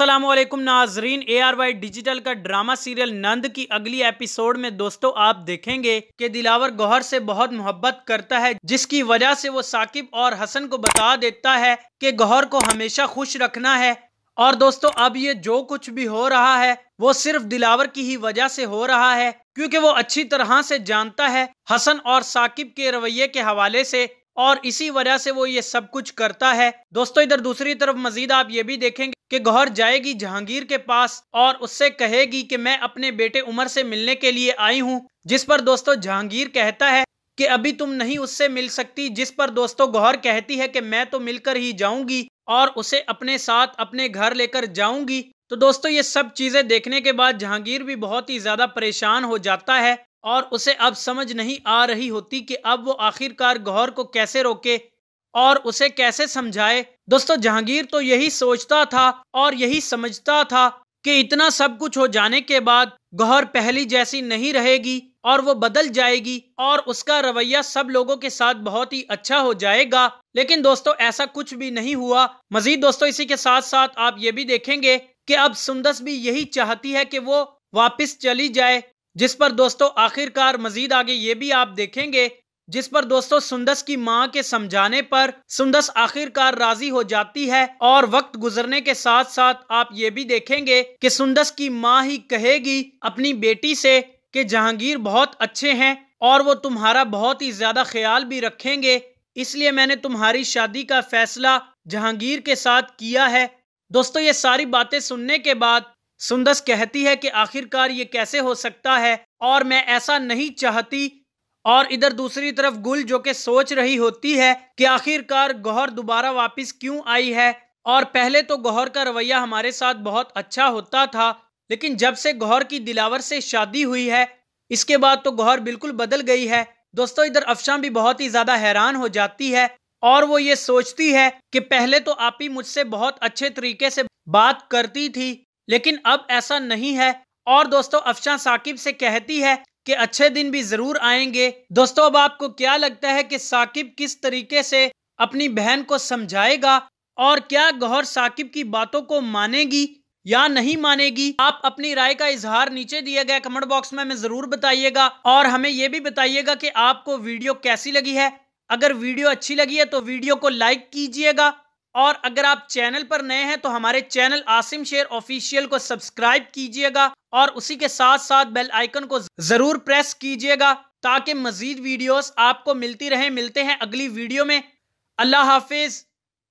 अस्सलाम वालेकुम नाजरीन ए आर वाई डिजिटल का ड्रामा सीरियल नंद की अगली एपिसोड में दोस्तों आप देखेंगे कि दिलावर गौहर से बहुत मोहब्बत करता है जिसकी वजह से वो साकिब और हसन को बता देता है कि गौहर को हमेशा खुश रखना है और दोस्तों अब ये जो कुछ भी हो रहा है वो सिर्फ दिलावर की ही वजह से हो रहा है क्योंकि वो अच्छी तरह से जानता है हसन और साकिब के रवैये के हवाले से और इसी वजह से वो ये सब कुछ करता है दोस्तों इधर दूसरी तरफ मजीद आप ये भी देखेंगे कि गौहर जाएगी जहांगीर के पास और उससे कहेगी कि मैं अपने बेटे उमर से मिलने के लिए आई हूं जिस पर दोस्तों जहांगीर कहता है कि अभी तुम नहीं उससे मिल सकती जिस पर दोस्तों गौहर कहती है कि मैं तो मिलकर ही जाऊंगी और उसे अपने साथ अपने घर लेकर जाऊंगी तो दोस्तों ये सब चीज़ें देखने के बाद जहांगीर भी बहुत ही ज़्यादा परेशान हो जाता है और उसे अब समझ नहीं आ रही होती कि अब वो आखिरकार गौहर को कैसे रोके और उसे कैसे समझाए दोस्तों जहांगीर तो यही सोचता था और यही समझता था कि इतना सब कुछ हो जाने के बाद गौहर पहली जैसी नहीं रहेगी और वो बदल जाएगी और उसका रवैया सब लोगों के साथ बहुत ही अच्छा हो जाएगा लेकिन दोस्तों ऐसा कुछ भी नहीं हुआ मजीद दोस्तों इसी के साथ साथ आप ये भी देखेंगे कि अब सुंदस भी यही चाहती है कि वो वापस चली जाए जिस पर दोस्तों आखिरकार मजीद आगे ये भी आप देखेंगे जिस पर दोस्तों सुंदस की मां के समझाने पर सुंदस आखिरकार राजी हो जाती है और वक्त गुजरने के साथ साथ आप ये भी देखेंगे कि सुंदस की मां ही कहेगी अपनी बेटी से कि जहांगीर बहुत अच्छे हैं और वो तुम्हारा बहुत ही ज्यादा ख्याल भी रखेंगे इसलिए मैंने तुम्हारी शादी का फैसला जहांगीर के साथ किया है दोस्तों ये सारी बातें सुनने के बाद सुंदस कहती है कि आखिरकार ये कैसे हो सकता है और मैं ऐसा नहीं चाहती और इधर दूसरी तरफ गुल जो के सोच रही होती है कि आखिरकार गौहर दोबारा वापस क्यों आई है और पहले तो गौहर का रवैया हमारे साथ बहुत अच्छा होता था लेकिन जब से गौहर की दिलावर से शादी हुई है इसके बाद तो गौहर बिल्कुल बदल गई है दोस्तों इधर अफशां भी बहुत ही ज़्यादा हैरान हो जाती है और वो ये सोचती है कि पहले तो आप ही मुझसे बहुत अच्छे तरीके से बात करती थी लेकिन अब ऐसा नहीं है और दोस्तों अफशां साकिब से कहती है कि अच्छे दिन भी जरूर आएंगे दोस्तों अब आपको क्या लगता है कि साकिब किस तरीके से अपनी बहन को समझाएगा और क्या गौहर साकिब की बातों को मानेगी या नहीं मानेगी आप अपनी राय का इजहार नीचे दिए गए कमेंट बॉक्स में हमें जरूर बताइएगा और हमें यह भी बताइएगा कि आपको वीडियो कैसी लगी है अगर वीडियो अच्छी लगी है तो वीडियो को लाइक कीजिएगा और अगर आप चैनल पर नए हैं तो हमारे चैनल आसिम शेर ऑफिशियल को सब्सक्राइब कीजिएगा और उसी के साथ साथ बेल आइकन को जरूर प्रेस कीजिएगा ताकि मजीद वीडियोस आपको मिलती रहे मिलते हैं अगली वीडियो में अल्लाह हाफिज़